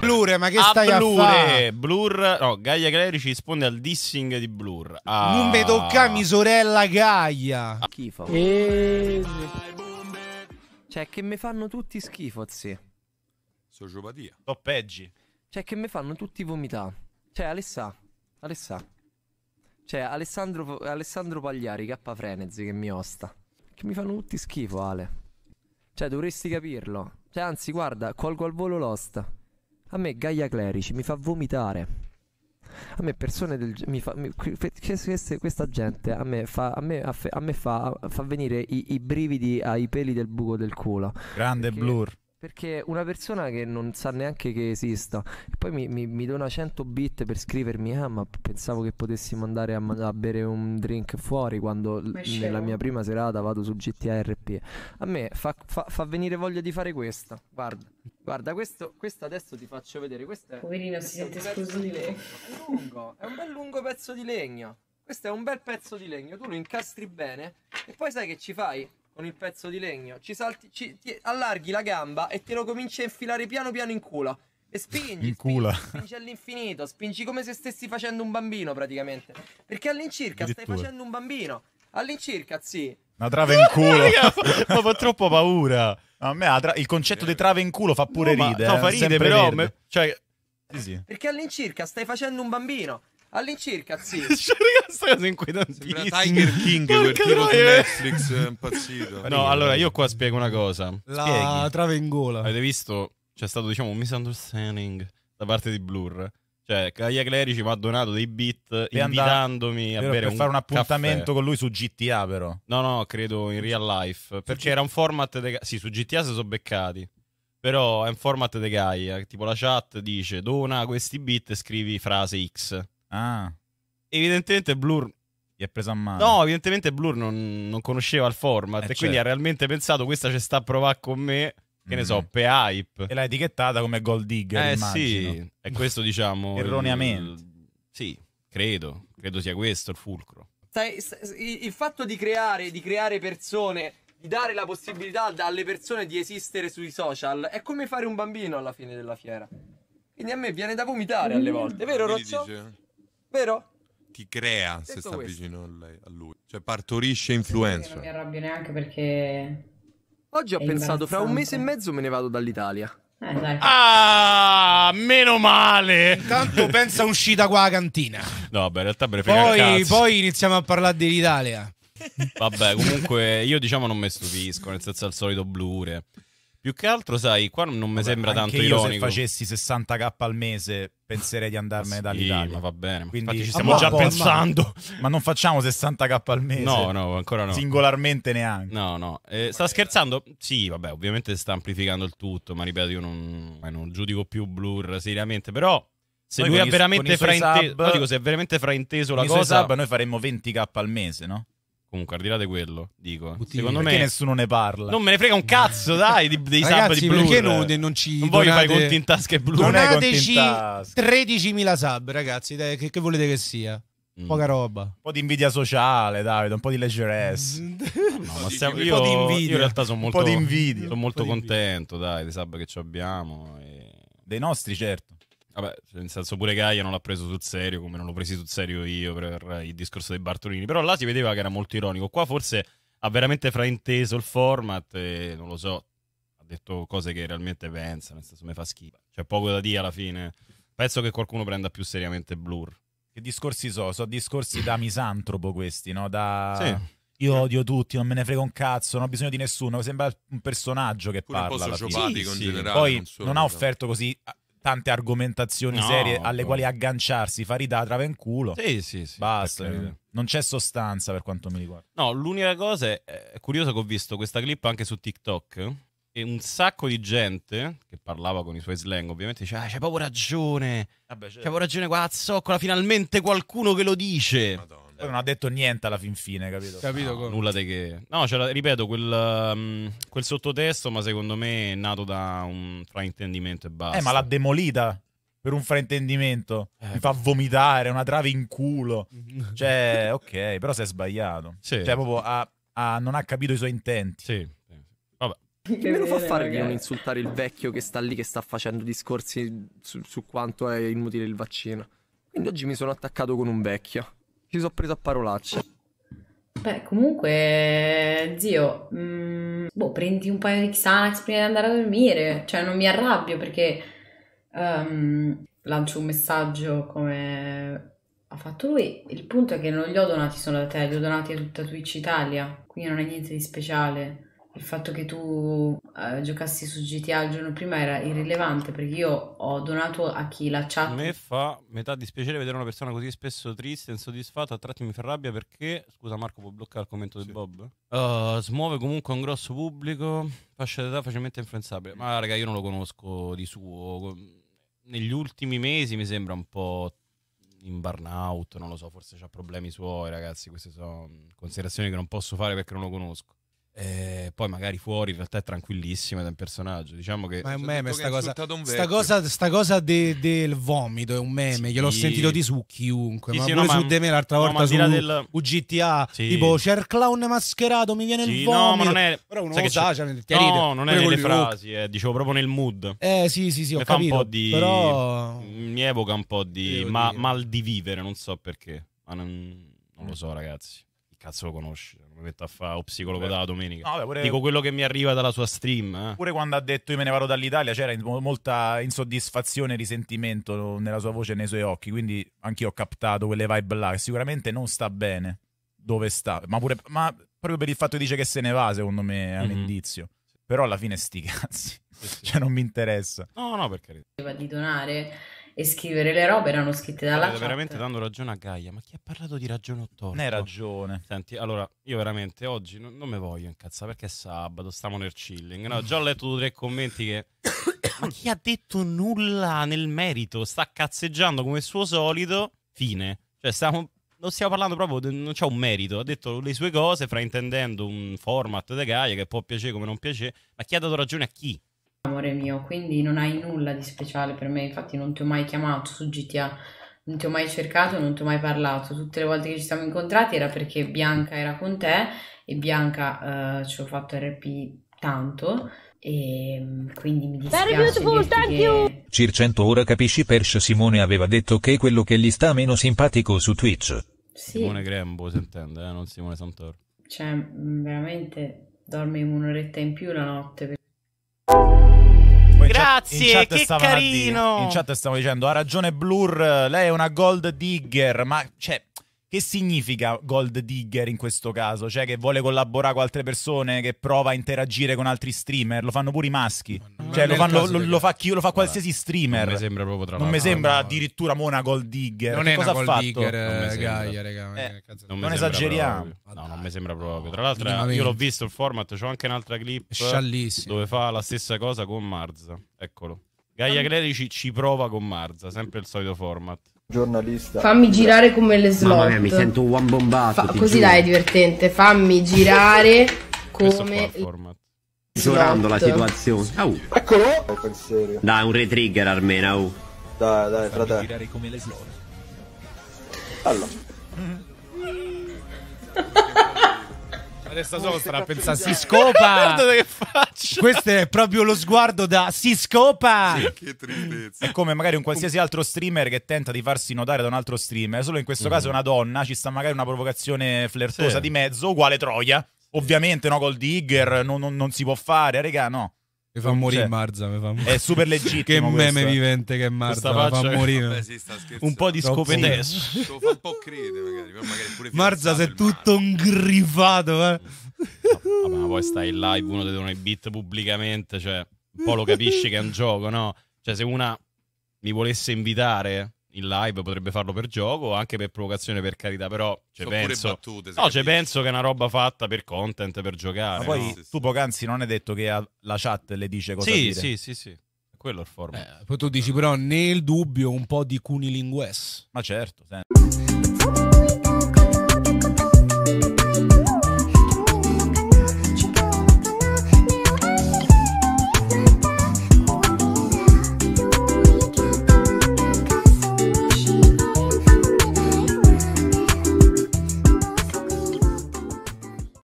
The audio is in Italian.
Blur, ma che a stai Blur, a fare? Blur, no, Gaia ci risponde al dissing di Blur. Ah. Non mi tocca mi sorella Gaia. Schifo. E... Eh. Cioè, che mi fanno tutti schifo, zi. Sociopatia. O peggi. Cioè, che mi fanno tutti vomità. Cioè, Alessà. Alessà. Cioè, Alessandro, Alessandro Pagliari, K Frenesi, che mi osta. Che mi fanno tutti schifo, Ale. Cioè, dovresti capirlo. Cioè, anzi, guarda, colgo al volo l'osta. A me Gaia Clerici mi fa vomitare. A me persone del mi fa, mi, queste, questa gente a me fa, a me, a fe, a me fa, fa venire i, i, brividi ai peli del buco del culo. Grande perché, blur. Perché una persona che non sa neanche che esista, e poi mi, mi, mi dona 100 bit per scrivermi, ah ma pensavo che potessimo andare a, a bere un drink fuori quando nella mia prima serata vado su GTRP. A me fa, fa venire voglia di fare questa, guarda. Guarda, questo, questo, adesso ti faccio vedere. Questo è, Poverino, questo si sente scusato. È, lungo, è un bel lungo pezzo di legno. Questo è un bel pezzo di legno. Tu lo incastri bene e poi sai che ci fai con il pezzo di legno? Ci salti, ci, ti allarghi la gamba e te lo cominci a infilare piano piano in culo. E spingi, in culo. spingi, spingi all'infinito, spingi come se stessi facendo un bambino praticamente. Perché all'incirca stai facendo un bambino. All'incirca, sì, una trave in culo. Ma fa troppo paura. A me tra- il concetto di trave in culo fa pure no, ridere. No, fa eh, ridere, però. Me- cioè, sì, sì. Perché all'incirca stai facendo un bambino. All'incirca, sì. cioè, raga, sta cosa inquietantissima. Sembra Tiger King, quel tiro di Netflix è impazzito. No, allora, io qua spiego una cosa. La Spieghi. trave in gola. Avete visto? C'è stato, diciamo, un misunderstanding da parte di Blur cioè, Caia Clerici mi ha donato dei beat e invitandomi andare, a bere per un fare un appuntamento caffè. con lui su GTA, però. No, no, credo in real life. Perché su era un format. De... Sì, su GTA si sono beccati. Però è un format de Gaia. Tipo la chat dice: dona questi beat e scrivi frase X. Ah. Evidentemente Blur Gli è preso a mano. No, evidentemente Blur non, non conosceva il format eh e certo. quindi ha certo. realmente pensato questa ci sta a provare con me che ne so, hype. Mm. E l'ha etichettata come gold digger, eh, immagino. sì, è questo diciamo... Erroneamente. Il... Sì, credo, credo sia questo il fulcro. Sai, il fatto di creare, di creare persone, di dare la possibilità alle persone di esistere sui social, è come fare un bambino alla fine della fiera. Quindi a me viene da vomitare alle volte, vero Rozzo? Dice... Vero? ti crea Detto se sta questo. vicino a, lui, cioè partorisce influencer. non mi arrabbio neanche perché Oggi ho pensato, fra un mese e mezzo me ne vado dall'Italia. Eh, dai. Ah, meno male. Intanto pensa uscita qua la cantina. No, beh, in realtà per poi, poi iniziamo a parlare dell'Italia. Vabbè, comunque io diciamo non mi stupisco, nel senso al solito blure. Più che altro, sai, qua non mi sembra tanto io ironico. Io se facessi 60k al mese penserei di andarmene sì, dall'Italia. ma va bene. Quindi ci stiamo già pensando. Ma non facciamo 60k al mese. No, no, ancora no. Singolarmente neanche. No, no. Eh, sta scherzando? Sì, vabbè, ovviamente sta amplificando il tutto, ma ripeto, io non, non giudico più Blur seriamente, però... Se lui ha veramente frainteso, no, dico, se è veramente frainteso la cosa... Sub, noi faremmo 20k al mese, no? Comunque, al di là di quello, dico. Buttini. Secondo perché me nessuno ne parla. Non me ne frega un cazzo, dai, di, dei sub di Blur. Perché non, non ci Non voglio fare i conti in tasca e blu. Donateci 13.000 sub, ragazzi, dai, che, che volete che sia? Mm. Poca roba. Un po' di invidia sociale, Davide, un po' di leggerezza. no, ma stiamo, io, un po' di invidia. Io in realtà sono molto, sono molto contento, dai, dei sub che ci abbiamo. E... Dei nostri, certo. Vabbè, nel senso pure Gaia non l'ha preso sul serio, come non l'ho preso sul serio io per eh, il discorso dei Bartolini, però là si vedeva che era molto ironico. Qua forse ha veramente frainteso il format e non lo so, ha detto cose che realmente pensa, nel senso mi fa schifo. C'è poco da dire alla fine. Penso che qualcuno prenda più seriamente Blur. Che discorsi so? Sono discorsi da misantropo questi, no? Da... Sì. Io odio tutti, non me ne frega un cazzo, non ho bisogno di nessuno. Sembra un personaggio che Pure parla. Un po' sociopatico sì, in sì. generale. Poi non, non ha offerto così tante argomentazioni no, serie alle no. quali agganciarsi, Farida trava in culo. Sì, sì, sì. Basta. Non c'è sostanza per quanto mi riguarda. No, l'unica cosa è, è curioso che ho visto questa clip anche su TikTok e un sacco di gente che parlava con i suoi slang, ovviamente, diceva: ah, C'hai proprio ragione. Vabbè, certo. c'hai proprio ragione, qua zoccola. Finalmente qualcuno che lo dice. Madonna. Poi non ha detto niente alla fin fine, capito? capito no, nulla di che. No, cioè, ripeto, quel, um, quel, sottotesto, ma secondo me è nato da un fraintendimento e basta. Eh, ma l'ha demolita per un fraintendimento. Eh. Mi fa vomitare, una trave in culo. cioè, ok, però si è sbagliato. Sì. Cioè, proprio ha, ha, non ha capito i suoi intenti. Sì. Che me lo fa fare di non insultare il vecchio che sta lì, che sta facendo discorsi su, su quanto è inutile il vaccino. Quindi oggi mi sono attaccato con un vecchio. Ci sono preso a parolacce. Beh, comunque, zio, mh, mm, boh, prendi un paio di Xanax prima di andare a dormire. Cioè, non mi arrabbio perché um, lancio un messaggio come ha fatto lui. Il punto è che non li ho donati solo da te, li ho donati a tutta Twitch Italia. Quindi non è niente di speciale il fatto che tu eh, giocassi su GTA il giorno prima era irrilevante perché io ho donato a chi la chat. A me fa metà dispiacere vedere una persona così spesso triste, insoddisfatta, a tratti mi fa rabbia perché, scusa Marco, può bloccare il commento sì. di Bob? Uh, smuove comunque un grosso pubblico, fascia d'età facilmente influenzabile. Ma raga, io non lo conosco di suo. Negli ultimi mesi mi sembra un po' in burnout, non lo so, forse ha problemi suoi, ragazzi, queste sono considerazioni che non posso fare perché non lo conosco. Eh, poi magari fuori in realtà è tranquillissima ed è un personaggio. Diciamo che. Ma è un meme, sta cosa, sta cosa, sta cosa de, del vomito è un meme. Sì. Gliel'ho sentito di su chiunque. Sì, ma sì, pure no, su ma, De me l'altra no, volta su del... UGTA. Sì. Tipo c'è il clown mascherato, mi viene il vomito. No, ma non è. Però uno lo sa, cioè, ti No, non è nelle frasi, eh, dicevo proprio nel mood. Eh sì, sì, sì. Ho mi capito, fa un po' di. Però... Mi evoca un po' di ma, mal di vivere, non so perché. Ma non, non lo so, ragazzi cazzo lo conosci? Non mi metto a fare o psicologo della domenica. No, vabbè, pure... Dico quello che mi arriva dalla sua stream. Eh. Pure quando ha detto io me ne vado dall'Italia c'era molta insoddisfazione e risentimento nella sua voce e nei suoi occhi. Quindi anch'io ho captato quelle vibe là. Che sicuramente non sta bene dove sta. Ma, pure, ma proprio per il fatto che dice che se ne va, secondo me è un mm-hmm. indizio. Però alla fine sti cazzi. Sì, sì. Cioè non mi interessa. No, no, per carità. Di donare e scrivere le robe erano scritte dalla State chat. veramente dando ragione a Gaia, ma chi ha parlato di ragione ottorto? Ne hai ragione. Senti, allora, io veramente oggi non, non mi voglio incazzare perché è sabato, stiamo nel chilling. No, già ho letto due o tre commenti che... ma chi ha detto nulla nel merito? Sta cazzeggiando come suo solito, fine. Cioè, stiamo... Non stiamo parlando proprio, non c'è un merito. Ha detto le sue cose, fraintendendo un format di Gaia che può piacere come non piacere. Ma chi ha dato ragione a chi? amore mio, quindi non hai nulla di speciale per me, infatti non ti ho mai chiamato su GTA, non ti ho mai cercato, non ti ho mai parlato, tutte le volte che ci siamo incontrati era perché Bianca era con te e Bianca eh, ci ho fatto RP tanto e mm, quindi mi dispiace thank che... Circento ora capisci Persh Simone aveva detto che è quello che gli sta meno simpatico su Twitch. Sì. Simone Grembo si intende, eh? non Simone Santoro. Cioè, mm, veramente dorme un'oretta in più la notte. Grazie, che carino. Di, in chat stiamo dicendo ha ragione Blur, lei è una gold digger, ma cioè che significa gold digger in questo caso? Cioè che vuole collaborare con altre persone, che prova a interagire con altri streamer? Lo fanno pure i maschi. No, cioè lo, fanno, lo, lo, fa chi, lo fa qualsiasi streamer. Non mi sembra proprio tra Non mi sembra addirittura Mona gold digger. Non che è cosa una gold digger, eh, Gaia, raga, eh, eh non, non esageriamo. Proprio. No, non mi sembra proprio. Tra l'altro eh, io l'ho visto il format, c'ho anche un'altra clip Sciallissimo. dove fa la stessa cosa con Marza. Eccolo. Gaia Clerici ci prova con Marza, sempre il solito format giornalista. Fammi girare come le slot. Mamma mia, mi sento un bombato. Fa- così giuro. dai, è divertente. Fammi girare come. Misurando la situazione. Oh. Eccolo! dai, un retrigger almeno. Oh. Dai, dai, Fammi fratello. girare come le slot. Allora. Adesso solo starà a pensare si scopa. che faccio. Questo è proprio lo sguardo da si scopa. Sì, che tristezza. È come magari un qualsiasi altro streamer che tenta di farsi notare da un altro streamer, solo in questo mm. caso è una donna, ci sta magari una provocazione flirtosa sì. di mezzo, uguale Troia. Ovviamente no col digger, non, non, non si può fare, regà, no. Mi fa morire cioè, Marza, mi fa morire. È super legittimo. che meme questo. vivente che è Marza, mi fa morire. Vabbè, sì, un po' di scopetesso. Lo fa un po' credere magari, magari Marza sei tutto ingrifato, eh. No, ma poi stai in live, uno ti dona i beat pubblicamente, cioè un po' lo capisci che è un gioco, no? Cioè se una mi volesse invitare in live potrebbe farlo per gioco, anche per provocazione, per carità, però ci penso. Battute, no, ci penso che è una roba fatta per content, per giocare. Ma poi no? sì, tu poc'anzi non hai detto che la chat le dice cosa sì, dire. Sì, sì, sì. Quello è il format. Eh, poi tu dici però nel dubbio un po' di cunilingues. Ma certo, sempre.